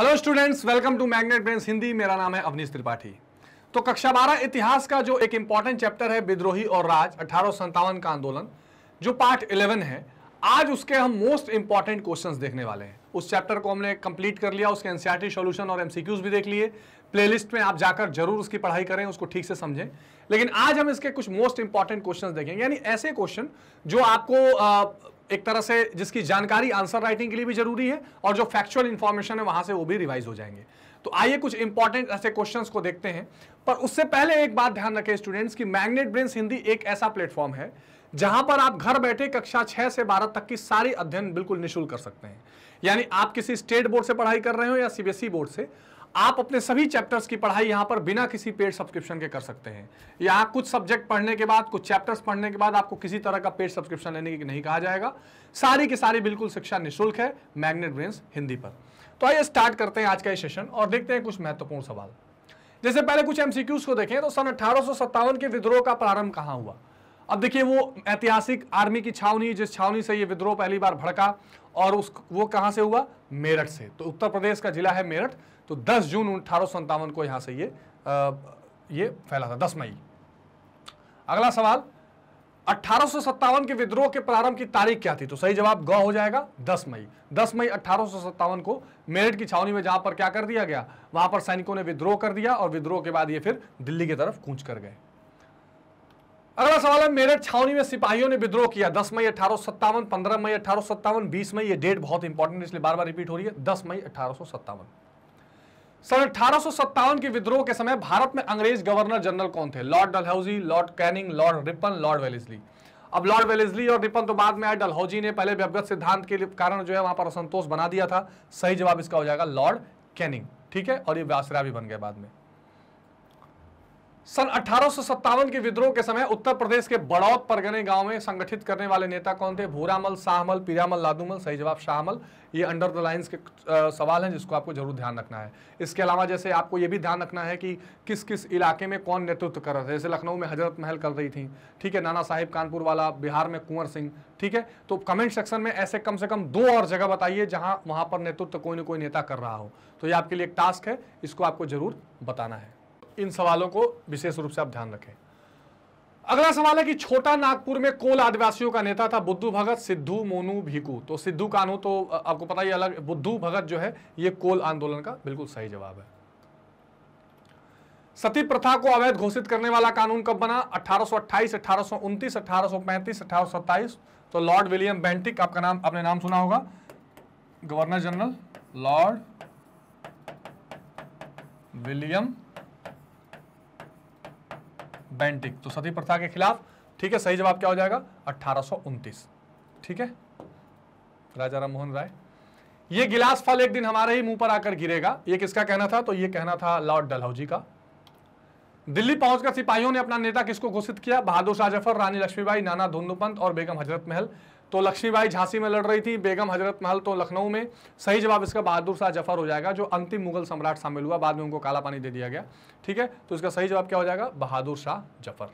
hello students welcome to Magnet Brains Hindi मेरा नाम है अवनीश त्रिपाठी तो कक्षा बारह इतिहास का जो एक इंपॉर्टेंट चैप्टर है विद्रोही और राज अठारह का आंदोलन जो पार्ट 11 है आज उसके हम मोस्ट इंपॉर्टेंट क्वेश्चंस देखने वाले हैं उस चैप्टर को हमने कंप्लीट कर लिया उसके एनसीआरटी सोल्यूशन और एमसीक्यूज भी देख लिए प्ले में आप जाकर जरूर उसकी पढ़ाई करें उसको ठीक से समझें लेकिन आज हम इसके कुछ मोस्ट इंपॉर्टेंट क्वेश्चन देखेंगे यानी ऐसे क्वेश्चन जो आपको एक तरह से जिसकी जानकारी आंसर राइटिंग के लिए भी जरूरी है और जो फैक्चुअल इंफॉर्मेशन है वहां से वो भी रिवाइज हो जाएंगे तो आइए कुछ इंपॉर्टेंट ऐसे क्वेश्चंस को देखते हैं पर उससे पहले एक बात ध्यान रखें स्टूडेंट्स की मैग्नेट ब्रेन्स हिंदी एक ऐसा प्लेटफॉर्म है जहां पर आप घर बैठे कक्षा छह से बारह तक की सारी अध्ययन बिल्कुल निःशुल्क कर सकते हैं यानी आप किसी स्टेट बोर्ड से पढ़ाई कर रहे हो या सीबीएसई बोर्ड e से आप अपने सभी चैप्टर्स की पढ़ाई यहाँ पर बिना किसी पेड सब्सक्रिप्शन के कर सकते हैं यहाँ कुछ सब्जेक्ट पढ़ने के बाद कुछ चैप्टर्स पढ़ने के बाद आपको किसी तरह का पेड सब्सक्रिप्शन लेने की नहीं कहा जाएगा सारी की सारी बिल्कुल शिक्षा निःशुल्क है मैग्नेट ब्रेन्स हिंदी पर तो आइए स्टार्ट करते हैं आज का ये सेशन और देखते हैं कुछ महत्वपूर्ण सवाल जैसे पहले कुछ एमसीक्यूज को देखें तो सन अठारह के विद्रोह का प्रारंभ कहाँ हुआ अब देखिए वो ऐतिहासिक आर्मी की छावनी जिस छावनी से ये विद्रोह पहली बार भड़का और उस वो कहाँ से हुआ मेरठ से तो उत्तर प्रदेश का जिला है मेरठ तो 10 जून अठारह को यहां से ये आ, ये फैला था 10 मई अगला सवाल अठारह के विद्रोह के प्रारंभ की तारीख क्या थी तो सही जवाब ग हो जाएगा 10 मई 10 मई अठारह को मेरठ की छावनी में जहां पर क्या कर दिया गया वहां पर सैनिकों ने विद्रोह कर दिया और विद्रोह के बाद ये फिर दिल्ली की तरफ कूच कर गए अगला सवाल है मेरठ छावनी में सिपाहियों ने विद्रोह किया 10 मई अठारह सत्तावन पंद्रह मई अठारह सत्तावन बीस मई ये डेट बहुत इंपॉर्टेंट इसलिए बार बार रिपीट हो रही है 10 मई अठारह सन अठारह के विद्रोह के समय भारत में अंग्रेज गवर्नर जनरल कौन थे Lord Dalhousie Lord Canning Lord Ripon Lord Wellesley अब लॉर्ड वेलिजली और रिपन तो बाद में आए डलहौजी ने पहले व्यवगत सिद्धांत के कारण जो है वहां पर असंतोष बना दिया था सही जवाब इसका हो जाएगा लॉर्ड कैनिंग ठीक है और ये व्यासरा भी बन गए बाद में सन अठारह के विद्रोह के समय उत्तर प्रदेश के बड़ौत परगने गांव में संगठित करने वाले नेता कौन थे भूरामल शाहमल पीरामल लादूमल सही जवाब शाहमल ये अंडर द लाइंस के सवाल हैं जिसको आपको जरूर ध्यान रखना है इसके अलावा जैसे आपको ये भी ध्यान रखना है कि किस किस इलाके में कौन नेतृत्व कर रहे थे जैसे लखनऊ में हजरत महल कर रही थी ठीक है नाना साहिब कानपुर वाला बिहार में कुंवर सिंह ठीक है तो कमेंट सेक्शन में ऐसे कम से कम दो और जगह बताइए जहाँ वहाँ पर नेतृत्व कोई ना कोई नेता कर रहा हो तो ये आपके लिए एक टास्क है इसको आपको जरूर बताना है इन सवालों को विशेष रूप से आप ध्यान रखें अगला सवाल है कि छोटा नागपुर में कोल आदिवासियों का नेता था बुद्धू भगत सिद्धू मोनू भीकू तो सिद्धू कानू तो आपको पता ही अलग बुद्धू भगत जो है ये कोल आंदोलन का बिल्कुल सही जवाब है सती प्रथा को अवैध घोषित करने वाला कानून कब बना 1828, 1829, 1835, तो लॉर्ड विलियम बेंटिक आपका नाम आपने नाम सुना होगा governor general Lord William Bentinck तो सती प्रथा के खिलाफ ठीक है सही जवाब क्या हो जाएगा अट्ठारह ठीक है राजा मोहन राय ये गिलास फल एक दिन हमारे ही मुंह पर आकर गिरेगा ये किसका कहना था तो ये कहना था लॉर्ड डलहौजी का दिल्ली पहुंचकर सिपाहियों ने अपना नेता किसको घोषित किया बहादुर शाह जफर रानी लक्ष्मीबाई नाना धुंदुपंत और बेगम हजरत महल तो लक्ष्मीबाई झांसी में लड़ रही थी बेगम हजरत महल तो लखनऊ में सही जवाब इसका बहादुर शाह जफर हो जाएगा जो अंतिम मुगल सम्राट शामिल हुआ बाद में उनको काला पानी दे दिया गया ठीक है तो इसका सही जवाब क्या हो जाएगा बहादुर शाह जफर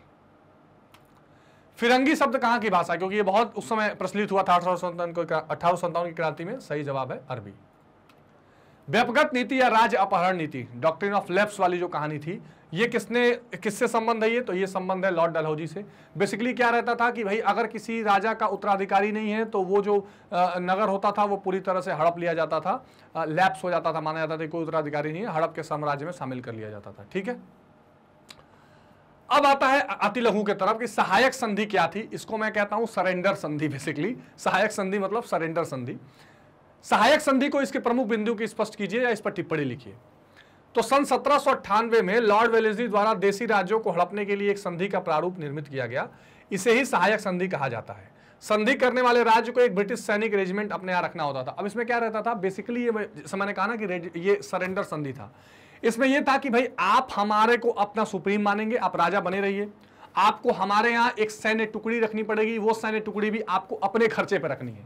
फिरंगी शब्द कहां की भाषा क्योंकि ये बहुत उस समय प्रचलित हुआ था अठारह सौ की क्रांति में सही जवाब है अरबी व्यापगत नीति या राज अपहरण नीति डॉक्ट्रिन ऑफ लेप्स वाली जो कहानी थी ये किसने किससे संबंध है ये तो ये संबंध है लॉर्ड डलहौजी से बेसिकली क्या रहता था कि भाई अगर किसी राजा का उत्तराधिकारी नहीं है तो वो जो नगर होता था वो पूरी तरह से हड़प लिया जाता था लैप्स हो जाता था माना जाता था कोई उत्तराधिकारी नहीं है हड़प के साम्राज्य में शामिल कर लिया जाता था ठीक है अब आता है अति लघु के तरफ कि सहायक संधि क्या थी इसको मैं कहता हूं सरेंडर संधि बेसिकली सहायक संधि मतलब सरेंडर संधि सहायक संधि को इसके प्रमुख बिंदु की स्पष्ट कीजिए या इस पर टिप्पणी लिखिए तो सन सत्रह में लॉर्ड वेलेजी द्वारा देशी राज्यों को हड़पने के लिए एक संधि का प्रारूप निर्मित किया गया इसे ही सहायक संधि कहा जाता है संधि करने वाले राज्य को एक ब्रिटिश सैनिक रेजिमेंट अपने यहां रखना होता था अब इसमें क्या रहता था बेसिकली ये मैंने कहा ना कि ये सरेंडर संधि था इसमें यह था कि भाई आप हमारे को अपना सुप्रीम मानेंगे आप राजा बने रहिए आपको हमारे यहाँ एक सैन्य टुकड़ी रखनी पड़ेगी वो सैन्य टुकड़ी भी आपको अपने खर्चे पर रखनी है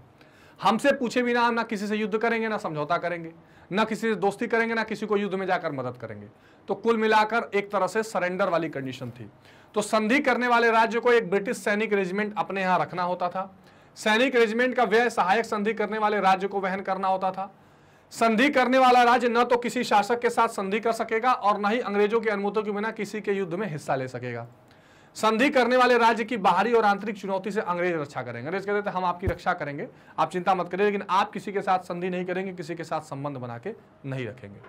हमसे पूछे बिना ना किसी से युद्ध करेंगे ना समझौता करेंगे ना किसी से दोस्ती करेंगे ना किसी को युद्ध में जाकर मदद करेंगे तो कुल मिलाकर एक तरह से सरेंडर वाली कंडीशन थी तो संधि करने वाले राज्य को एक ब्रिटिश सैनिक रेजिमेंट अपने यहां रखना होता था सैनिक रेजिमेंट का व्यय सहायक संधि करने वाले राज्य को वहन करना होता था संधि करने वाला राज्य न तो किसी शासक के साथ संधि कर सकेगा और न ही अंग्रेजों के अनुमतों के बिना किसी के युद्ध में हिस्सा ले सकेगा संधि करने वाले राज्य की बाहरी और आंतरिक चुनौती से अंग्रेज रक्षा करेंगे अंग्रेज कहते थे तो हम आपकी रक्षा करेंगे आप चिंता मत करें लेकिन आप किसी के साथ संधि नहीं करेंगे किसी के साथ संबंध बना के नहीं रखेंगे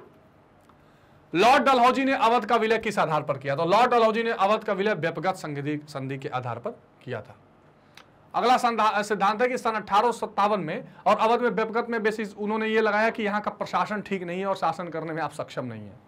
लॉर्ड डलहौजी ने अवध का विलय किस आधार पर किया तो लॉर्ड डलहौजी ने अवध का विलय व्यपगत संधि के आधार पर किया था अगला सिद्धांत है कि सन अठारह में और अवध में व्यपगत में बेसिस उन्होंने ये लगाया कि यहाँ का प्रशासन ठीक नहीं है और शासन करने में आप सक्षम नहीं है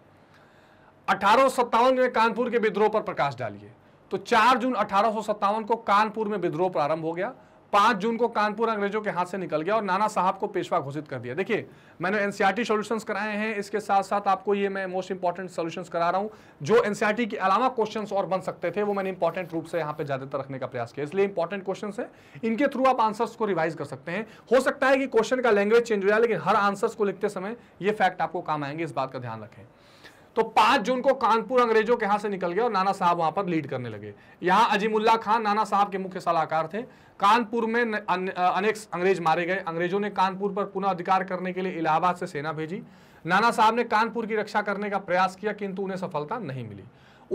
अठारह में कानपुर के विद्रोह पर प्रकाश डालिए तो 4 जून अठारह को कानपुर में विद्रोह प्रारंभ हो गया पांच जून को कानपुर अंग्रेजों के हाथ से निकल गया और नाना साहब को पेशवा घोषित कर दिया देखिए मैंने एनसीईआरटी सॉल्यूशंस कराए हैं इसके साथ साथ आपको ये मैं मोस्ट इंपॉर्टेंट सॉल्यूशंस करा रहा हूं जो एनसीईआरटी के अलावा क्वेश्चंस और बन सकते थे वो मैंने इंपॉर्टेंट रूप से यहां पर ज्यादातर रखने का प्रयास किया इसलिए इंपॉर्टेंट क्वेश्चन है इनके थ्रू आप आंसर्स को रिवाइज कर सकते हैं हो सकता है कि क्वेश्चन का लैंग्वेज चेंज हो जाए लेकिन हर आंसर्स को लिखते समय यह फैक्ट आपको काम आएंगे इस बात का ध्यान रखें तो पांच जून को कानपुर अंग्रेजों के यहां से निकल गया और नाना साहब वहां पर लीड करने लगे यहाँ अजीमुल्ला खान नाना साहब के मुख्य सलाहकार थे कानपुर में अनेक अंग्रेज मारे गए अंग्रेजों ने कानपुर पर पुनः अधिकार करने के लिए इलाहाबाद से सेना भेजी नाना साहब ने कानपुर की रक्षा करने का प्रयास किया किंतु उन्हें सफलता नहीं मिली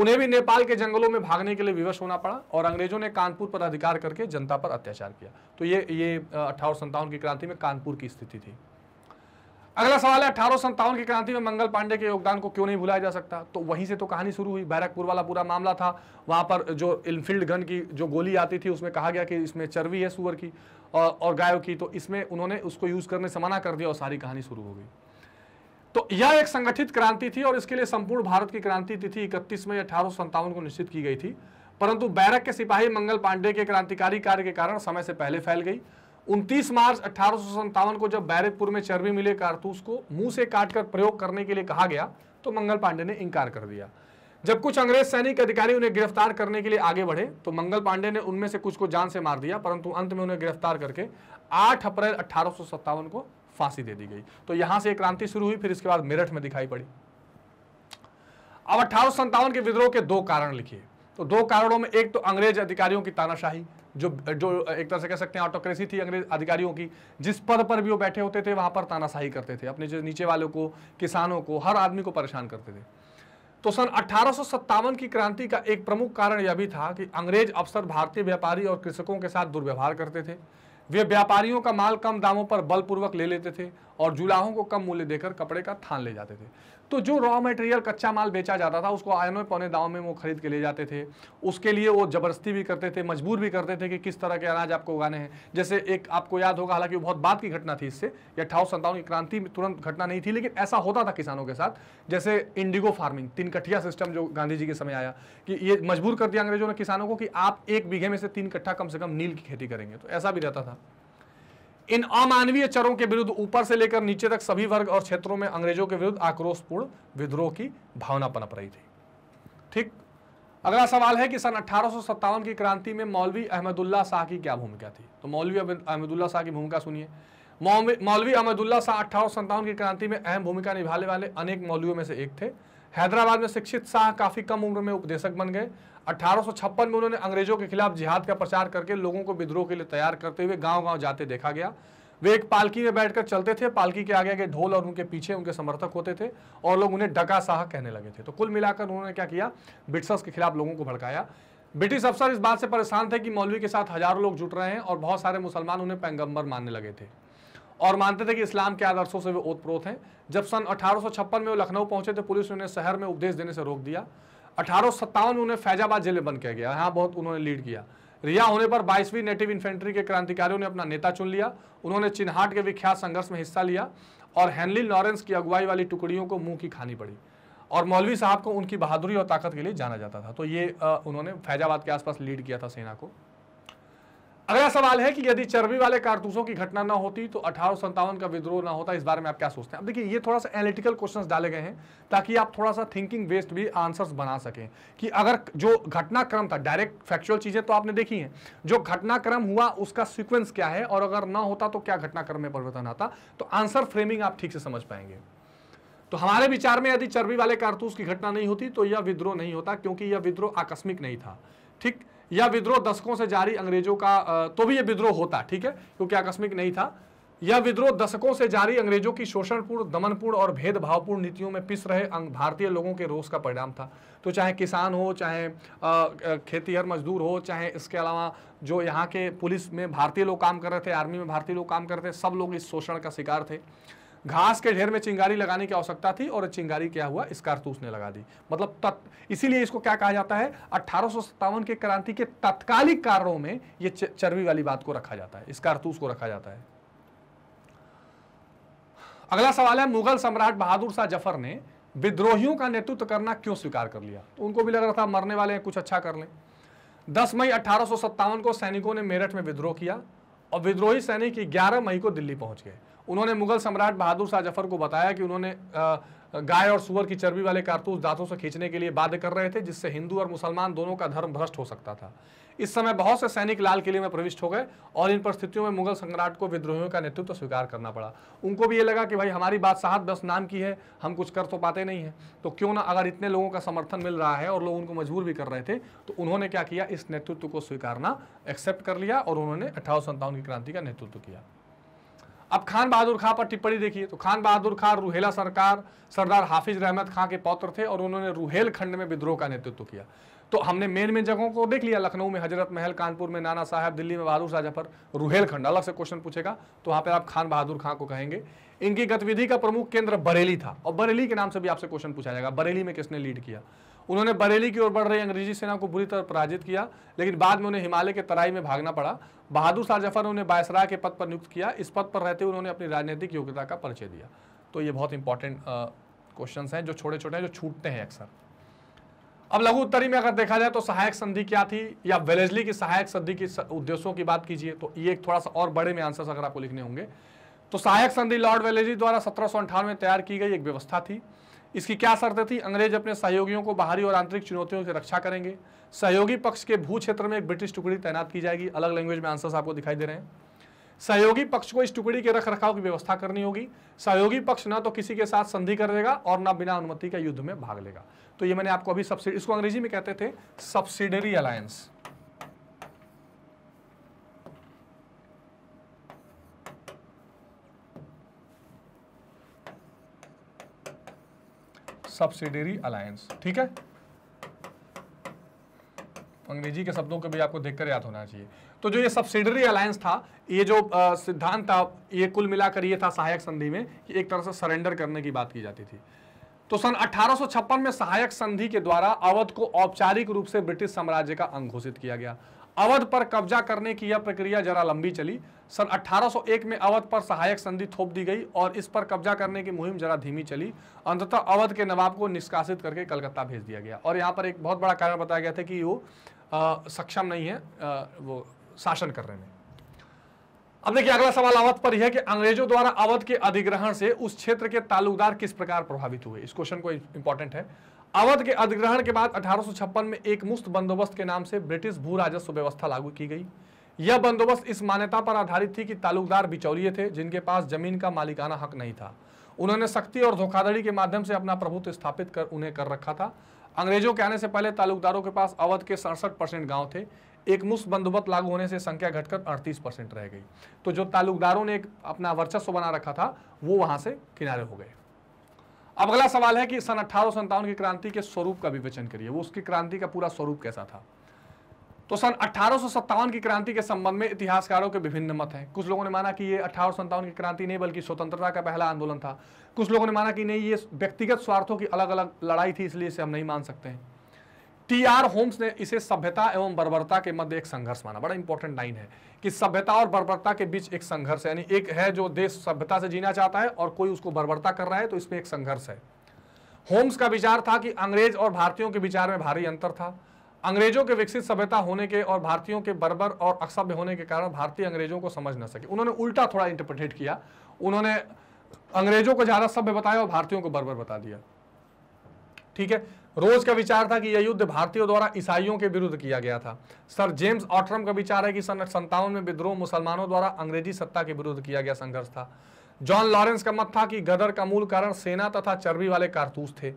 उन्हें भी नेपाल के जंगलों में भागने के लिए विवश होना पड़ा और अंग्रेजों ने कानपुर पर अधिकार करके जनता पर अत्याचार किया तो ये ये अठारह की क्रांति में कानपुर की स्थिति थी अगला सवाल है अठारह सौ की क्रांति में मंगल पांडे के योगदान को क्यों नहीं भुलाया जा सकता तो वहीं से तो कहानी शुरू हुई बैरकपुर वाला पूरा मामला था वहां पर जो इनफील्ड गन की जो गोली आती थी उसमें कहा गया कि इसमें चर्बी है सुअर की और और गायों की तो इसमें उन्होंने उसको यूज करने से मना कर दिया और सारी कहानी शुरू हो गई तो यह एक संगठित क्रांति थी और इसके लिए संपूर्ण भारत की क्रांति तिथि इकतीस मई अठारह को निश्चित की गई थी परंतु बैरक के सिपाही मंगल पांडे के क्रांतिकारी कार्य के कारण समय से पहले फैल गई 29 मार्च अठारह को जब बैरकपुर में चर्बी मिले कारतूस को मुंह से काटकर प्रयोग करने के लिए कहा गया तो मंगल पांडे ने इंकार कर दिया जब कुछ अंग्रेज सैनिक अधिकारी उन्हें गिरफ्तार करने के लिए आगे बढ़े तो मंगल पांडे ने उनमें से कुछ को जान से मार दिया परंतु अंत में उन्हें गिरफ्तार करके 8 अप्रैल अठारह को फांसी दे दी गई तो यहां से क्रांति शुरू हुई फिर इसके बाद मेरठ में दिखाई पड़ी अब अठारह के विद्रोह के दो कारण लिखिए तो दो कारणों में एक तो अंग्रेज अधिकारियों की तानाशाही जो जो एक तरह से कह सकते हैं ऑटोक्रेसी थी अंग्रेज अधिकारियों की जिस पद पर भी वो बैठे होते थे वहाँ पर तानाशाही करते थे अपने जो नीचे वालों को किसानों को हर आदमी को परेशान करते थे तो सन अठारह की क्रांति का एक प्रमुख कारण यह भी था कि अंग्रेज अफसर भारतीय व्यापारी और कृषकों के साथ दुर्व्यवहार करते थे वे व्यापारियों का माल कम दामों पर बलपूर्वक ले लेते थे और जुलाहों को कम मूल्य देकर कपड़े का थान ले जाते थे तो जो रॉ मटेरियल कच्चा माल बेचा जाता था उसको आयनों पौने दाव में वो खरीद के ले जाते थे उसके लिए वो ज़बरदस्ती भी करते थे मजबूर भी करते थे कि किस तरह के अनाज आपको उगाने हैं जैसे एक आपको याद होगा हालांकि वो बहुत बात की घटना थी इससे या अठावन संतावन की क्रांति तुरंत घटना नहीं थी लेकिन ऐसा होता था किसानों के साथ जैसे इंडिगो फार्मिंग तीन कट्ठिया सिस्टम जो गांधी जी के समय आया कि ये मजबूर कर दिया अंग्रेजों ने किसानों को कि आप एक बीघे में से तीन कट्ठा कम से कम नील की खेती करेंगे तो ऐसा भी रहता था इन अमानवीय चरों के विरुद्ध ऊपर से लेकर नीचे तक सभी वर्ग और क्षेत्रों में अंग्रेजों के विरुद्ध आक्रोशपूर्ण विद्रोह की भावना पनप रही थी ठीक अगला सवाल है कि सन अठारह की क्रांति में मौलवी अहमदुल्ला शाह की क्या भूमिका थी तो मौलवी अहमदुल्ला शाह की भूमिका सुनिए मौलवी अहमदुल्ला शाह अठारह की क्रांति में अहम भूमिका निभाने वाले अनेक मौलवियों में से एक थे हैदराबाद में शिक्षित शाह काफ़ी कम उम्र में उपदेशक बन गए अठारह में उन्होंने अंग्रेजों के खिलाफ जिहाद का प्रचार करके लोगों को विद्रोह के लिए तैयार करते हुए गांव-गांव जाते देखा गया वे एक पालकी में बैठकर चलते थे पालकी के आगे आगे ढोल और उनके पीछे उनके समर्थक होते थे और लोग उन्हें डका शाह कहने लगे थे तो कुल मिलाकर उन्होंने क्या किया ब्रिटिशर्स के खिलाफ लोगों को भड़काया ब्रिटिश अफसर इस बात से परेशान थे कि मौलवी के साथ हजारों लोग जुट रहे हैं और बहुत सारे मुसलमान उन्हें पैगंबर मानने लगे थे और मानते थे कि इस्लाम के आदर्शों से वे ओतप्रोत हैं जब सन अठारह में वो लखनऊ पहुंचे तो पुलिस ने उन्हें शहर में उपदेश देने से रोक दिया अठारह में उन्हें फैजाबाद जेल में बंद किया गया यहाँ बहुत उन्होंने लीड किया रिहा होने पर 22वीं नेटिव इन्फेंट्री के क्रांतिकारियों ने अपना नेता चुन लिया उन्होंने चिन्हाट के विख्यात संघर्ष में हिस्सा लिया और हेनली लॉरेंस की अगुवाई वाली टुकड़ियों को मुंह की खानी पड़ी और मौलवी साहब को उनकी बहादुरी और ताकत के लिए जाना जाता था तो ये उन्होंने फैजाबाद के आसपास लीड किया था सेना को अगला सवाल है कि यदि चर्बी वाले कारतूसों की घटना ना होती तो अठारह का विद्रोह ना होता इस बारे में आप क्या सोचते हैं अब देखिए ये थोड़ा सा एनालिटिकल क्वेश्चंस डाले गए हैं ताकि आप थोड़ा सा थिंकिंग बेस्ड भी आंसर्स बना सकें कि अगर जो घटनाक्रम था डायरेक्ट फैक्चुअल चीज़ें तो आपने देखी हैं जो घटनाक्रम हुआ उसका सिक्वेंस क्या है और अगर ना होता तो क्या घटनाक्रम में परिवर्तन आता तो आंसर फ्रेमिंग आप ठीक से समझ पाएंगे तो हमारे विचार में यदि चर्बी वाले कारतूस की घटना नहीं होती तो यह विद्रोह नहीं होता क्योंकि यह विद्रोह आकस्मिक नहीं था ठीक यह विद्रोह दशकों से जारी अंग्रेजों का तो भी यह विद्रोह होता ठीक है क्योंकि आकस्मिक नहीं था यह विद्रोह दशकों से जारी अंग्रेजों की शोषणपूर्ण दमनपूर्ण और भेदभावपूर्ण नीतियों में पिस रहे भारतीय लोगों के रोष का परिणाम था तो चाहे किसान हो चाहे खेतीहर मजदूर हो चाहे इसके अलावा जो यहाँ के पुलिस में भारतीय लोग काम कर रहे थे आर्मी में भारतीय लोग काम कर रहे थे सब लोग इस शोषण का शिकार थे घास के ढेर में चिंगारी लगाने की आवश्यकता थी और चिंगारी क्या हुआ इस कारतूस ने लगा दी मतलब इसीलिए इसको क्या कहा जाता है अठारह के क्रांति के तत्कालिक कारणों में यह चर्बी वाली बात को रखा जाता है इस कारतूस को रखा जाता है अगला सवाल है मुगल सम्राट बहादुर शाह जफर ने विद्रोहियों का नेतृत्व करना क्यों स्वीकार कर लिया उनको भी लग रहा था मरने वाले हैं कुछ अच्छा कर लें 10 मई अठारह को सैनिकों ने मेरठ में विद्रोह किया और विद्रोही सैनिक 11 मई को दिल्ली पहुंच गए उन्होंने मुगल सम्राट बहादुर शाह जफर को बताया कि उन्होंने गाय और सुअर की चर्बी वाले कारतूस दांतों से खींचने के लिए बाध्य कर रहे थे जिससे हिंदू और मुसलमान दोनों का धर्म भ्रष्ट हो सकता था इस समय बहुत से सैनिक लाल किले में प्रविष्ट हो गए और इन परिस्थितियों में मुगल सम्राट को विद्रोहियों का नेतृत्व तो स्वीकार करना पड़ा उनको भी ये लगा कि भाई हमारी बात साहद बस नाम की है हम कुछ कर तो पाते नहीं हैं तो क्यों ना अगर इतने लोगों का समर्थन मिल रहा है और लोग उनको मजबूर भी कर रहे थे तो उन्होंने क्या किया इस नेतृत्व को स्वीकारना एक्सेप्ट कर लिया और उन्होंने अठारह की क्रांति का नेतृत्व किया अब खान बहादुर खां पर टिप्पणी देखिए तो खान बहादुर खां रूहेला सरकार सरदार हाफिज रहमत खां के पौत्र थे और उन्होंने रूहेल खंड में विद्रोह का नेतृत्व किया तो हमने मेन मेन जगहों को देख लिया लखनऊ में हजरत महल कानपुर में नाना साहब दिल्ली में बहादुर शाह जफर खंड अलग से क्वेश्चन पूछेगा तो वहां पर आप खान बहादुर खां को कहेंगे इनकी गतिविधि का प्रमुख केंद्र बरेली था और बरेली के नाम से भी आपसे क्वेश्चन पूछा जाएगा बरेली में किसने लीड किया उन्होंने बरेली की ओर बढ़ रही अंग्रेजी सेना को बुरी तरह पराजित किया लेकिन बाद में उन्हें हिमालय के तराई में भागना पड़ा बहादुर शाह जफर ने उन्हें बायसराय के पद पर नियुक्त किया इस पद पर रहते हुए उन्होंने अपनी राजनीतिक योग्यता का परिचय दिया तो ये बहुत इंपॉर्टेंट क्वेश्चन हैं जो छोटे छोटे हैं जो छूटते हैं अक्सर अब लघु उत्तरी में अगर देखा जाए तो सहायक संधि क्या थी या वेलेजली की सहायक संधि की उद्देश्यों की बात कीजिए तो ये एक थोड़ा सा और बड़े में आंसर्स अगर आपको लिखने होंगे तो सहायक संधि लॉर्ड वेलेजली द्वारा सत्रह में तैयार की गई एक व्यवस्था थी इसकी क्या शर्त थी अंग्रेज अपने सहयोगियों को बाहरी और आंतरिक चुनौतियों से रक्षा करेंगे सहयोगी पक्ष के भू क्षेत्र में एक ब्रिटिश टुकड़ी तैनात की जाएगी अलग लैंग्वेज में आंसर्स आपको दिखाई दे रहे हैं सहयोगी पक्ष को इस टुकड़ी के रख रखाव की व्यवस्था करनी होगी सहयोगी पक्ष ना तो किसी के साथ संधि कर देगा और ना बिना अनुमति के युद्ध में भाग लेगा तो ये मैंने आपको अभी सब्सिडी इसको अंग्रेजी में कहते थे सब्सिडरी अलायंस सब्सिडरी अलायंस ठीक है अंग्रेजी के शब्दों को भी आपको देखकर याद होना चाहिए तो जो ये सब्सिडरी अलायंस था ये जो सिद्धांत था ये कुल मिलाकर ये था सहायक संधि में कि एक तरह से सरेंडर करने की बात की जाती थी तो सन 1856 में सहायक संधि के द्वारा अवध को औपचारिक रूप से ब्रिटिश साम्राज्य का अंग घोषित किया गया अवध पर कब्जा करने की यह प्रक्रिया जरा लंबी चली सन 1801 में अवध पर सहायक संधि थोप दी गई और इस पर कब्जा करने की मुहिम जरा धीमी चली अंततः अवध के नवाब को निष्कासित करके कलकत्ता भेज दिया गया और यहाँ पर एक बहुत बड़ा कारण बताया गया था कि वो आ, सक्षम नहीं है आ, वो शासन करने में अब देखिए अगला सवाल अवध पर यह है कि अंग्रेजों द्वारा अवध के अधिग्रहण से उस क्षेत्र के तालुकदार किस प्रकार प्रभावित हुए इस क्वेश्चन को इंपॉर्टेंट है अवध के अधिग्रहण के बाद अठारह में एक मुस्त बंदोबस्त के नाम से ब्रिटिश भू राजस्व व्यवस्था लागू की गई यह बंदोबस्त इस मान्यता पर आधारित थी कि तालुकदार बिचौलिए थे जिनके पास जमीन का मालिकाना हक नहीं था उन्होंने सख्ती और धोखाधड़ी के माध्यम से अपना प्रभुत्व स्थापित कर उन्हें कर रखा था अंग्रेजों के आने से पहले तालुकदारों के पास अवध के सड़सठ परसेंट गाँव थे एक मुफ्त बंदोबस्त लागू होने से संख्या घटकर अड़तीस परसेंट रह गई तो जो तालुकदारों ने एक अपना वर्चस्व बना रखा था वो वहां से किनारे हो गए अब अगला सवाल है कि सन अठारह की क्रांति के स्वरूप का विवेचन करिए वो उसकी क्रांति का पूरा स्वरूप कैसा था तो सन अठारह की क्रांति के संबंध में इतिहासकारों के विभिन्न मत हैं कुछ लोगों ने माना कि ये अठारह की क्रांति नहीं बल्कि स्वतंत्रता का पहला आंदोलन था कुछ लोगों ने माना कि नहीं ये व्यक्तिगत स्वार्थों की अलग अलग लड़ाई थी इसलिए इसे हम नहीं मान सकते हैं टी आर होम्स ने इसे सभ्यता एवं बर्बरता के मध्य एक संघर्ष माना बड़ा इंपॉर्टेंट लाइन है कि सभ्यता और बर्बरता के बीच एक संघर्ष है यानी एक है जो देश सभ्यता से जीना चाहता है और कोई उसको बर्बरता कर रहा है तो इसमें एक संघर्ष है होम्स का विचार था कि अंग्रेज और भारतीयों के विचार में भारी अंतर था अंग्रेजों के विकसित सभ्यता होने के और भारतीयों के बर्बर और अक्षभ्य होने के कारण भारतीय अंग्रेजों को समझ न सके उन्होंने उल्टा थोड़ा इंटरप्रिटेट किया उन्होंने अंग्रेजों को ज़्यादा सभ्य बताया और भारतीयों को बर्बर बता दिया ठीक है रोज का विचार था कि यह युद्ध भारतीयों द्वारा ईसाइयों के विरुद्ध किया गया था सर जेम्स ऑट्रम का विचार है कि सन संतावन में विद्रोह मुसलमानों द्वारा अंग्रेजी सत्ता के विरुद्ध किया गया संघर्ष था जॉन लॉरेंस का मत था कि गदर का मूल कारण सेना तथा चर्बी वाले कारतूस थे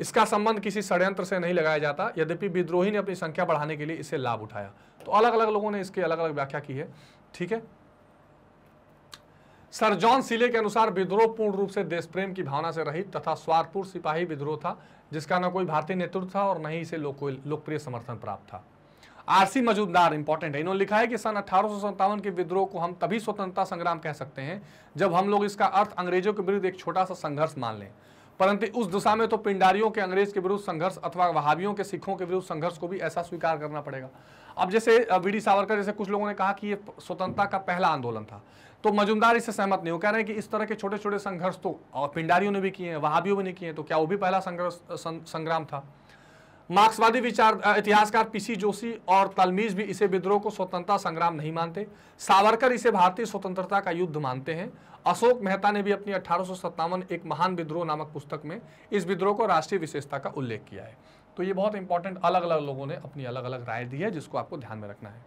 इसका संबंध किसी षड्यंत्र से नहीं लगाया जाता यद्यपि विद्रोही ने अपनी संख्या बढ़ाने के लिए इसे लाभ उठाया तो अलग अलग लोगों ने इसकी अलग अलग व्याख्या की है ठीक है सर जॉन सिले के अनुसार विद्रोह पूर्ण रूप से देश प्रेम की भावना से रहित तथा स्वार्थपूर्ण सिपाही विद्रोह था जिसका न कोई भारतीय नेतृत्व था और न ही इसे लोकप्रिय समर्थन प्राप्त था आरसी मजूमदार इंपॉर्टेंट है इन्होंने लिखा है कि सन अठारह के विद्रोह को हम तभी स्वतंत्रता संग्राम कह सकते हैं जब हम लोग इसका अर्थ अंग्रेजों के विरुद्ध एक छोटा सा संघर्ष मान लें परंतु उस दिशा में तो पिंडारियों के अंग्रेज के विरुद्ध संघर्ष अथवा वहावियों के सिखों के विरुद्ध संघर्ष को भी ऐसा स्वीकार करना पड़ेगा अब जैसे वी सावरकर जैसे कुछ लोगों ने कहा कि ये स्वतंत्रता का पहला आंदोलन था तो मजुमदार इससे सहमत नहीं हो कह रहे हैं कि इस तरह के छोटे छोटे संघर्ष तो पिंडारियों ने भी किए हैं वहावियों ने किए हैं तो क्या वो भी पहला संघर्ष संग्राम था मार्क्सवादी विचार इतिहासकार पीसी जोशी और तलमीज भी इसे विद्रोह को स्वतंत्रता संग्राम नहीं मानते सावरकर इसे भारतीय स्वतंत्रता का युद्ध मानते हैं अशोक मेहता ने भी अपनी अठारह एक महान विद्रोह नामक पुस्तक में इस विद्रोह को राष्ट्रीय विशेषता का उल्लेख किया है तो ये बहुत इंपॉर्टेंट अलग अलग लोगों ने अपनी अलग अलग राय दी है जिसको आपको ध्यान में रखना है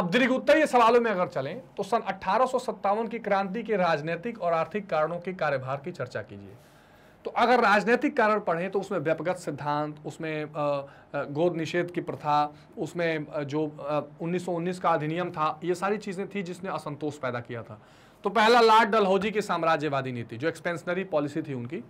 अब दीर्घ उत्तरीय सवालों में अगर चलें तो सन अठारह की क्रांति के राजनीतिक और आर्थिक कारणों के कार्यभार की चर्चा कीजिए तो अगर राजनीतिक कारण पढ़ें तो उसमें व्यपगत सिद्धांत उसमें गोद निषेध की प्रथा उसमें जो 1919 का अधिनियम था ये सारी चीज़ें थी जिसने असंतोष पैदा किया था तो पहला लॉर्ड डलहौजी की साम्राज्यवादी नीति जो एक्सपेंशनरी पॉलिसी थी उनकी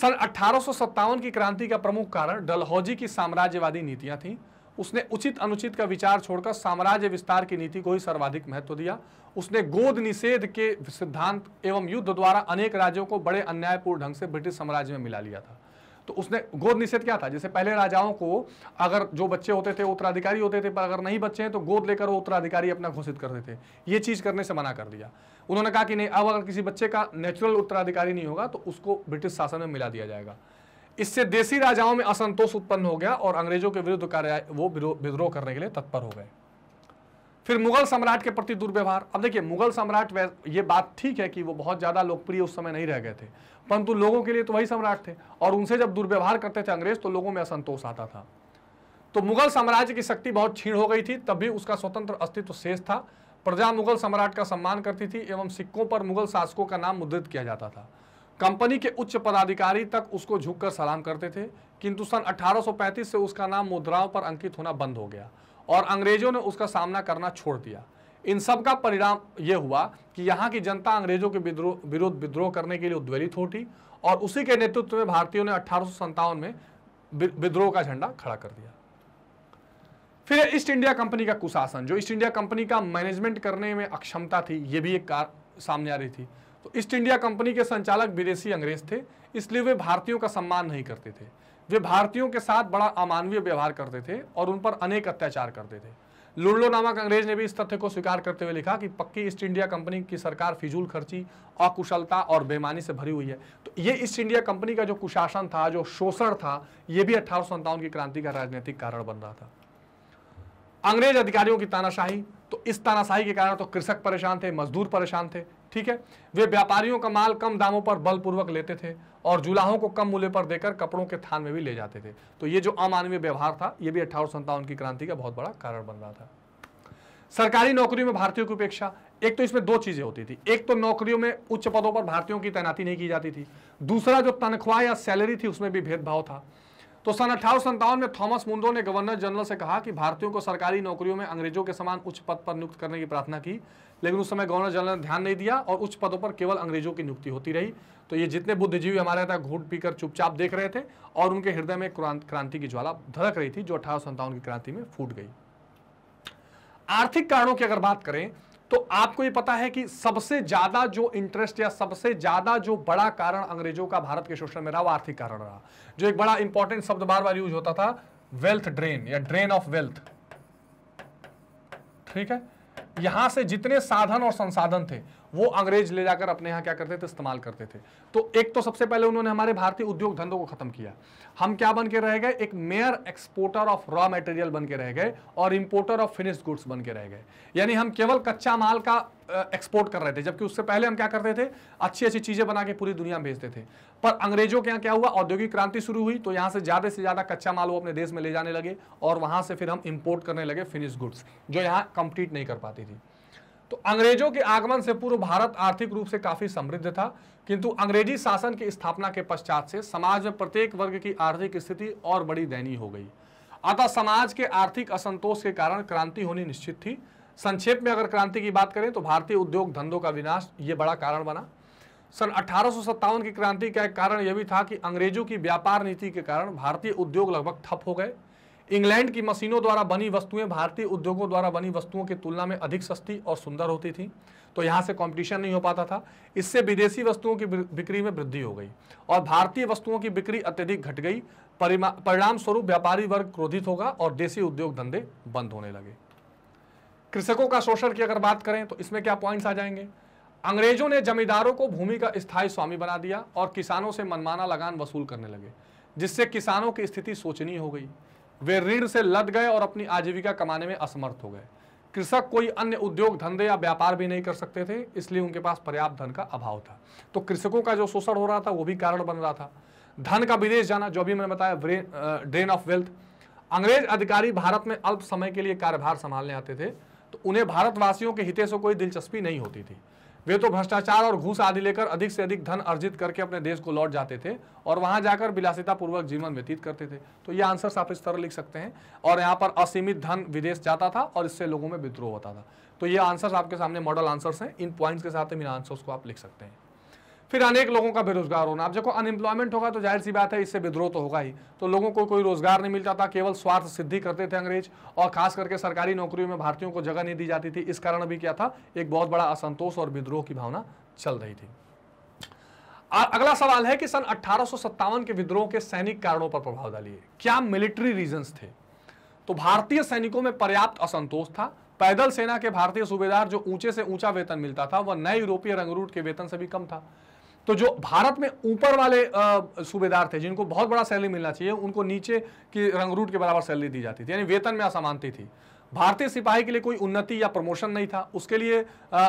सन अठारह की क्रांति का प्रमुख कारण डलहौजी की साम्राज्यवादी नीतियाँ थीं उसने उचित अनुचित का विचार छोड़कर साम्राज्य विस्तार की नीति को ही सर्वाधिक महत्व दिया उसने गोद निषेध के सिद्धांत एवं युद्ध द्वारा अनेक राज्यों को बड़े अन्यायपूर्ण ढंग से ब्रिटिश साम्राज्य में मिला लिया था तो उसने गोद निषेध क्या था जैसे पहले राजाओं को अगर जो बच्चे होते थे उत्तराधिकारी होते थे पर अगर नहीं बच्चे हैं तो गोद लेकर वो उत्तराधिकारी अपना घोषित करते थे ये चीज़ करने से मना कर दिया उन्होंने कहा कि नहीं अब अगर किसी बच्चे का नेचुरल उत्तराधिकारी नहीं होगा तो उसको ब्रिटिश शासन में मिला दिया जाएगा इससे देशी राजाओं में असंतोष उत्पन्न हो गया और अंग्रेजों के विरुद्ध कार्य वो विद्रोह करने के लिए तत्पर हो गए फिर मुगल सम्राट के प्रति दुर्व्यवहार अब देखिए मुगल सम्राट ये बात ठीक है कि वो बहुत ज़्यादा लोकप्रिय उस समय नहीं रह गए थे परंतु लोगों के लिए तो वही सम्राट थे और उनसे जब दुर्व्यवहार करते थे अंग्रेज तो लोगों में असंतोष आता था तो मुगल साम्राज्य की शक्ति बहुत छीण हो गई थी तब भी उसका स्वतंत्र अस्तित्व शेष था प्रजा मुगल सम्राट का सम्मान करती थी एवं सिक्कों पर मुगल शासकों का नाम मुद्रित किया जाता था कंपनी के उच्च पदाधिकारी तक उसको झुककर सलाम करते थे किंतु सन 1835 से उसका नाम मुद्राओं पर अंकित होना बंद हो गया और अंग्रेजों ने उसका सामना करना छोड़ दिया इन सब का परिणाम यह हुआ कि यहाँ की जनता अंग्रेजों के विद्रोह विरोध विद्रोह करने के लिए उद्वेलित होती और उसी के नेतृत्व में भारतीयों ने अठारह में विद्रोह का झंडा खड़ा कर दिया फिर ईस्ट इंडिया कंपनी का कुशासन जो ईस्ट इंडिया कंपनी का मैनेजमेंट करने में अक्षमता थी ये भी एक कार सामने आ रही थी तो ईस्ट इंडिया कंपनी के संचालक विदेशी अंग्रेज थे इसलिए वे भारतीयों का सम्मान नहीं करते थे वे भारतीयों के साथ बड़ा अमानवीय व्यवहार करते थे और उन पर अनेक अत्याचार करते थे लुडलो नामक अंग्रेज ने भी इस तथ्य को स्वीकार करते हुए लिखा कि पक्की ईस्ट इंडिया कंपनी की सरकार फिजूल खर्ची अकुशलता और बेमानी से भरी हुई है तो ये ईस्ट इंडिया कंपनी का जो कुशासन था जो शोषण था ये भी अठारह की क्रांति का राजनीतिक कारण बन रहा था अंग्रेज अधिकारियों की तानाशाही तो इस तानाशाही के कारण तो कृषक परेशान थे मजदूर परेशान थे ठीक है वे व्यापारियों का माल कम दामों पर बलपूर्वक लेते थे और जुलाहों को कम मूल्य पर देकर कपड़ों के थान में भी ले जाते थे तो ये जो अमानवीय व्यवहार था ये भी अठारह की क्रांति का बहुत बड़ा कारण बन रहा था सरकारी नौकरियों में भारतीयों की उपेक्षा एक तो इसमें दो चीजें होती थी एक तो नौकरियों में उच्च पदों पर भारतीयों की तैनाती नहीं की जाती थी दूसरा जो तनख्वाह या सैलरी थी उसमें भी भेदभाव था तो सन अठारह में थॉमस मुंडो ने गवर्नर जनरल से कहा कि भारतीयों को सरकारी नौकरियों में अंग्रेजों के समान उच्च पद पर नियुक्त करने की प्रार्थना की लेकिन उस समय गवर्नर जनरल ने ध्यान नहीं दिया और उच्च पदों पर केवल अंग्रेजों की नियुक्ति होती रही तो ये जितने बुद्धिजीवी हमारे यहाँ घूट पीकर चुपचाप देख रहे थे और उनके हृदय में क्रांति की ज्वाला धड़क रही थी जो अठारह की क्रांति में फूट गई आर्थिक कारणों की अगर बात करें तो आपको ये पता है कि सबसे ज्यादा जो इंटरेस्ट या सबसे ज्यादा जो बड़ा कारण अंग्रेजों का भारत के शोषण में रहा वो आर्थिक कारण रहा जो एक बड़ा इंपॉर्टेंट शब्द बार बार यूज होता था वेल्थ ड्रेन या ड्रेन ऑफ वेल्थ ठीक है यहां से जितने साधन और संसाधन थे वो अंग्रेज ले जाकर अपने यहाँ क्या करते थे इस्तेमाल करते थे तो एक तो सबसे पहले उन्होंने हमारे भारतीय उद्योग धंधों को खत्म किया हम क्या बन के रह गए एक major exporter of raw material बन के रह गए और इम्पोर्टर ऑफ फिनिश गुड्स बन के रह गए यानी हम केवल कच्चा माल का एक्सपोर्ट कर रहे थे जबकि उससे पहले हम क्या करते थे अच्छी अच्छी चीज़ें बना के पूरी दुनिया भेजते थे पर अंग्रेजों के यहाँ क्या हुआ औद्योगिक क्रांति शुरू हुई तो यहाँ से ज़्यादा से ज़्यादा कच्चा माल वो अपने देश में ले जाने लगे और वहाँ से फिर हम इम्पोर्ट करने लगे फिनिश गुड्स जो यहाँ कंप्लीट नहीं कर पाती थी तो अंग्रेजों के आगमन से पूर्व भारत आर्थिक रूप से काफी समृद्ध था किंतु अंग्रेजी शासन की स्थापना के पश्चात से समाज में प्रत्येक वर्ग की आर्थिक स्थिति और बड़ी दयनीय हो गई अतः समाज के आर्थिक असंतोष के कारण क्रांति होनी निश्चित थी संक्षेप में अगर क्रांति की बात करें तो भारतीय उद्योग धंधों का विनाश ये बड़ा कारण बना सन अठारह की क्रांति का एक कारण यह भी था कि अंग्रेजों की व्यापार नीति के कारण भारतीय उद्योग लगभग ठप हो गए इंग्लैंड की मशीनों द्वारा बनी वस्तुएं भारतीय उद्योगों द्वारा बनी वस्तुओं की तुलना में अधिक सस्ती और सुंदर होती थी तो यहाँ से कंपटीशन नहीं हो पाता था इससे विदेशी वस्तुओं की बिक्री में वृद्धि हो गई और भारतीय वस्तुओं की बिक्री अत्यधिक घट गई परिणाम स्वरूप व्यापारी वर्ग क्रोधित होगा और देशी उद्योग धंधे बंद होने लगे कृषकों का शोषण की अगर बात करें तो इसमें क्या पॉइंट्स आ जाएंगे अंग्रेजों ने जमींदारों को भूमि का स्थायी स्वामी बना दिया और किसानों से मनमाना लगान वसूल करने लगे जिससे किसानों की स्थिति सोचनीय हो गई वे ऋण से लद गए और अपनी आजीविका कमाने में असमर्थ हो गए कृषक कोई अन्य उद्योग धंधे या व्यापार भी नहीं कर सकते थे इसलिए उनके पास पर्याप्त धन का अभाव था तो कृषकों का जो शोषण हो रहा था वो भी कारण बन रहा था धन का विदेश जाना जो भी मैंने बताया ड्रेन ऑफ वेल्थ अंग्रेज अधिकारी भारत में अल्प समय के लिए कार्यभार संभालने आते थे तो उन्हें भारतवासियों के हिते से कोई दिलचस्पी नहीं होती थी वे तो भ्रष्टाचार और घूस आदि लेकर अधिक से अधिक धन अर्जित करके अपने देश को लौट जाते थे और वहां जाकर विलासिता पूर्वक जीवन व्यतीत करते थे तो ये आंसर आप इस तरह लिख सकते हैं और यहाँ पर असीमित धन विदेश जाता था और इससे लोगों में विद्रोह होता था तो ये आंसर्स आपके सामने मॉडल आंसर्स हैं इन पॉइंट्स के साथ इन आंसर्स को आप लिख सकते हैं फिर अनेक लोगों का बेरोजगार होना अब देखो अनएम्प्लॉयमेंट होगा तो जाहिर सी बात है इससे विद्रोह तो होगा ही तो लोगों को कोई रोजगार नहीं मिलता था केवल स्वार्थ सिद्धि करते थे अंग्रेज और खास करके सरकारी नौकरियों में भारतीयों को जगह नहीं दी जाती थी इस कारण भी क्या था एक बहुत बड़ा असंतोष और विद्रोह की भावना चल रही थी अगला सवाल है कि सन अठारह के विद्रोह के सैनिक कारणों पर प्रभाव डालिए क्या मिलिट्री रीजन थे तो भारतीय सैनिकों में पर्याप्त असंतोष था पैदल सेना के भारतीय सूबेदार जो ऊंचे से ऊंचा वेतन मिलता था वह नए यूरोपीय रंगरूट के वेतन से भी कम था तो जो भारत में ऊपर वाले सूबेदार थे जिनको बहुत बड़ा सैलरी मिलना चाहिए उनको नीचे की रंगरूट के बराबर सैलरी दी जाती थी यानी वेतन में असमानती थी भारतीय सिपाही के लिए कोई उन्नति या प्रमोशन नहीं था उसके लिए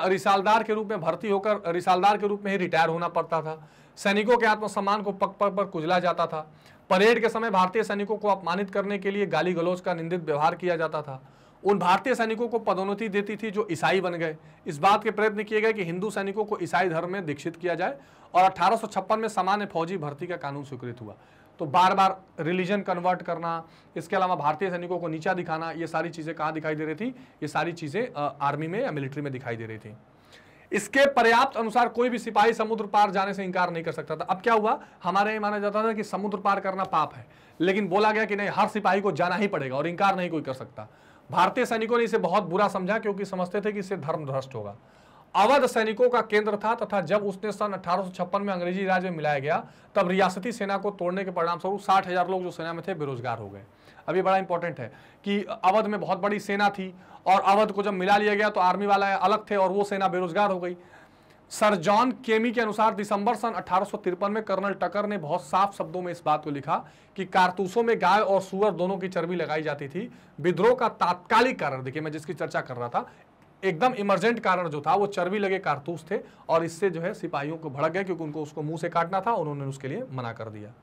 रिसालदार के रूप में भर्ती होकर रिसालदार के रूप में ही रिटायर होना पड़ता था सैनिकों के आत्मसम्मान को पग पक पर कुजला जाता था परेड के समय भारतीय सैनिकों को अपमानित करने के लिए गाली गलौज का निंदित व्यवहार किया जाता था उन भारतीय सैनिकों को पदोन्नति देती थी जो ईसाई बन गए इस बात के प्रयत्न किए गए कि हिंदू सैनिकों को ईसाई धर्म में दीक्षित किया जाए और अठारह में सामान्य फौजी भर्ती का कानून स्वीकृत हुआ तो बार बार रिलीजन कन्वर्ट करना इसके अलावा भारतीय सैनिकों को नीचा दिखाना ये सारी चीज़ें कहाँ दिखाई दे रही थी ये सारी चीज़ें आर्मी में या मिलिट्री में दिखाई दे रही थी इसके पर्याप्त अनुसार कोई भी सिपाही समुद्र पार जाने से इंकार नहीं कर सकता था अब क्या हुआ हमारे यहाँ माना जाता था कि समुद्र पार करना पाप है लेकिन बोला गया कि नहीं हर सिपाही को जाना ही पड़ेगा और इंकार नहीं कोई कर सकता भारतीय सैनिकों ने इसे बहुत बुरा समझा क्योंकि समझते थे कि इससे धर्म भ्रष्ट होगा अवध सैनिकों का केंद्र था तथा जब उसने सन अठारह में अंग्रेजी राज्य में मिलाया गया तब रियासती सेना को तोड़ने के परिणाम स्वरूप साठ हजार लोग जो सेना में थे बेरोजगार हो गए अभी बड़ा इंपॉर्टेंट है कि अवध में बहुत बड़ी सेना थी और अवध को जब मिला लिया गया तो आर्मी वाला अलग थे और वो सेना बेरोजगार हो गई सर जॉन केमी के अनुसार दिसंबर सन अठारह में कर्नल टकर ने बहुत साफ शब्दों में इस बात को लिखा कि कारतूसों में गाय और सुअर दोनों की चर्बी लगाई जाती थी विद्रोह का तात्कालिक कारण देखिए मैं जिसकी चर्चा कर रहा था एकदम इमरजेंट कारण जो था वो चर्बी लगे कारतूस थे और इससे जो है सिपाहियों को भड़क गया क्योंकि उनको उसको मुंह से काटना था उन्होंने उसके लिए मना कर दिया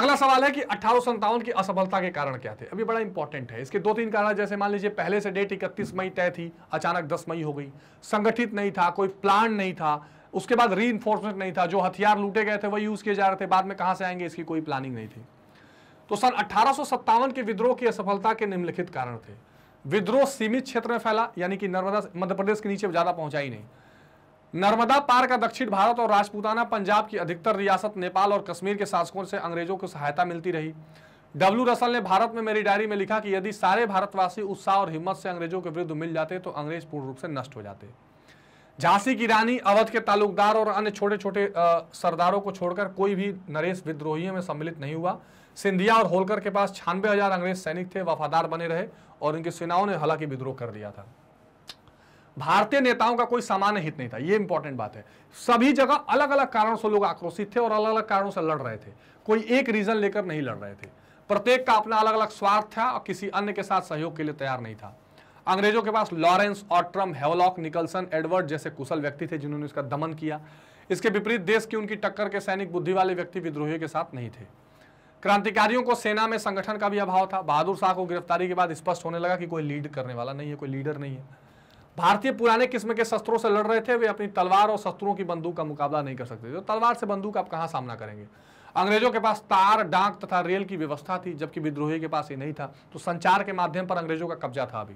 अगला सवाल है कि अठारह की असफलता के कारण क्या थे अभी बड़ा इंपॉर्टेंट है इसके दो तीन कारण जैसे मान लीजिए पहले से डेट इकतीस मई तय थी अचानक दस मई हो गई संगठित नहीं था कोई प्लान नहीं था उसके बाद री नहीं था जो हथियार लूटे गए थे वही यूज किए जा रहे थे बाद में कहां से आएंगे इसकी कोई प्लानिंग नहीं थी तो सन अठारह के विद्रोह की असफलता के निम्नलिखित कारण थे विद्रोह सीमित क्षेत्र में फैला यानी कि नर्मदा मध्य प्रदेश के नीचे ज्यादा पहुंचा ही नहीं नर्मदा पार का दक्षिण भारत और राजपूताना पंजाब की अधिकतर रियासत नेपाल और कश्मीर के शासकों से अंग्रेजों को सहायता मिलती रही डब्ल्यू रसल ने भारत में मेरी डायरी में लिखा कि यदि सारे भारतवासी उत्साह और हिम्मत से अंग्रेजों के विरुद्ध मिल जाते तो अंग्रेज पूर्ण रूप से नष्ट हो जाते झांसी की रानी अवध के तालुकदार और अन्य छोटे छोटे सरदारों को छोड़कर कोई भी नरेश विद्रोहियों में सम्मिलित नहीं हुआ सिंधिया और होलकर के पास छियानवे हजार अंग्रेज सैनिक थे वफादार बने रहे और इनकी सेनाओं ने हालांकि विद्रोह कर लिया था भारतीय नेताओं का कोई सामान्य हित नहीं था यह इंपॉर्टेंट बात है सभी जगह अलग अलग कारणों से लोग आक्रोशित थे और अलग अलग कारणों से लड़ रहे थे कोई एक रीजन लेकर नहीं लड़ रहे थे प्रत्येक का अपना अलग अलग स्वार्थ था और किसी अन्य के साथ सहयोग के लिए तैयार नहीं था अंग्रेजों के पास Lawrence Outram Havelock Nicholson Edward जैसे कुशल व्यक्ति थे जिन्होंने इसका दमन किया इसके विपरीत देश की उनकी टक्कर के सैनिक बुद्धि वाले व्यक्ति विद्रोहियों के साथ नहीं थे क्रांतिकारियों को सेना में संगठन का भी अभाव था बहादुर शाह को गिरफ्तारी के बाद स्पष्ट होने लगा कि कोई लीड करने वाला नहीं है कोई लीडर नहीं है भारतीय पुराने किस्म के शस्त्रों से लड़ रहे थे वे अपनी तलवार और शस्त्रों की बंदूक का मुकाबला नहीं कर सकते थे तो तलवार से बंदूक आप कहाँ सामना करेंगे अंग्रेजों के पास तार डाक तथा रेल की व्यवस्था थी जबकि विद्रोही के पास ये नहीं था तो संचार के माध्यम पर अंग्रेजों का कब्जा था अभी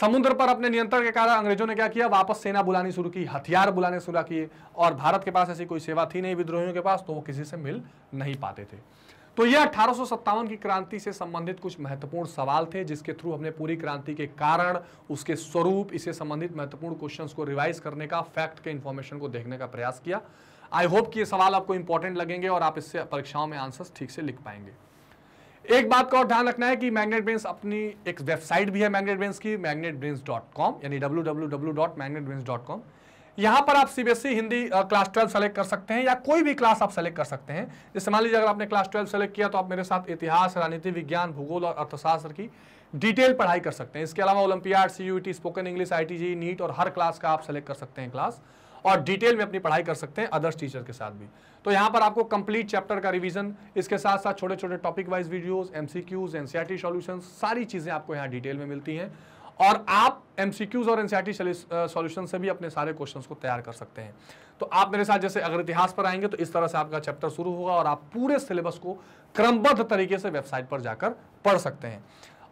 समुद्र पर अपने नियंत्रण के कारण अंग्रेजों ने क्या किया वापस सेना बुलानी शुरू की हथियार बुलाने शुरू किए और भारत के पास ऐसी कोई सेवा थी नहीं विद्रोहियों के पास तो वो किसी से मिल नहीं पाते थे तो ये अठारह की क्रांति से संबंधित कुछ महत्वपूर्ण सवाल थे जिसके थ्रू हमने पूरी क्रांति के कारण उसके स्वरूप इसे संबंधित महत्वपूर्ण क्वेश्चंस को रिवाइज करने का फैक्ट के इंफॉर्मेशन को देखने का प्रयास किया आई होप कि ये सवाल आपको इंपॉर्टेंट लगेंगे और आप इससे परीक्षाओं में आंसर्स ठीक से लिख पाएंगे एक बात का और ध्यान रखना है कि मैग्नेट ब्रेन्स अपनी एक वेबसाइट भी है मैग्नेट ब्रेन्स की मैग्नेट ब्रेन्स डॉट कॉम यानी W W W dot Magnet Brains dot com यहाँ पर आप CBSE e Hindi class twelve select कर सकते हैं या कोई भी क्लास आप सेलेक्ट कर सकते हैं जैसे मान लीजिए अगर आपने क्लास ट्वेल्व सेलेक्ट किया तो आप मेरे साथ इतिहास राजनीति विज्ञान भूगोल और अर्थशास्त्र की डिटेल पढ़ाई कर सकते हैं इसके अलावा olympiad C spoken English I NEET और हर क्लास का आप सेलेक्ट कर सकते हैं क्लास और डिटेल में अपनी पढ़ाई कर सकते हैं अदर्स टीचर के साथ भी तो यहाँ पर आपको कंप्लीट चैप्टर का रिवीजन इसके साथ साथ छोटे छोटे topic wise videos MCQs NCERT solutions सारी चीज़ें आपको यहाँ डिटेल में मिलती हैं और आप एमसीक्यूज और एनसीआरटी e सॉल्यूशन से भी अपने सारे क्वेश्चंस को तैयार कर सकते हैं तो आप मेरे साथ जैसे अगर इतिहास पर आएंगे तो इस तरह से आपका चैप्टर शुरू होगा और आप पूरे सिलेबस को क्रमबद्ध तरीके से वेबसाइट पर जाकर पढ़ सकते हैं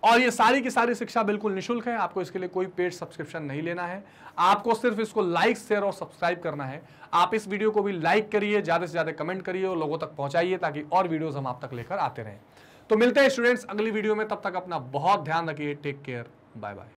और ये सारी की सारी शिक्षा बिल्कुल निशुल्क है आपको इसके लिए कोई पेड सब्सक्रिप्शन नहीं लेना है आपको सिर्फ इसको लाइक शेयर और सब्सक्राइब करना है आप इस वीडियो को भी लाइक करिए ज़्यादा से ज़्यादा कमेंट करिए और लोगों तक पहुंचाइए ताकि और वीडियोस हम आप तक लेकर आते रहें तो मिलते हैं स्टूडेंट्स अगली वीडियो में तब तक अपना बहुत ध्यान रखिए टेक केयर बाय बाय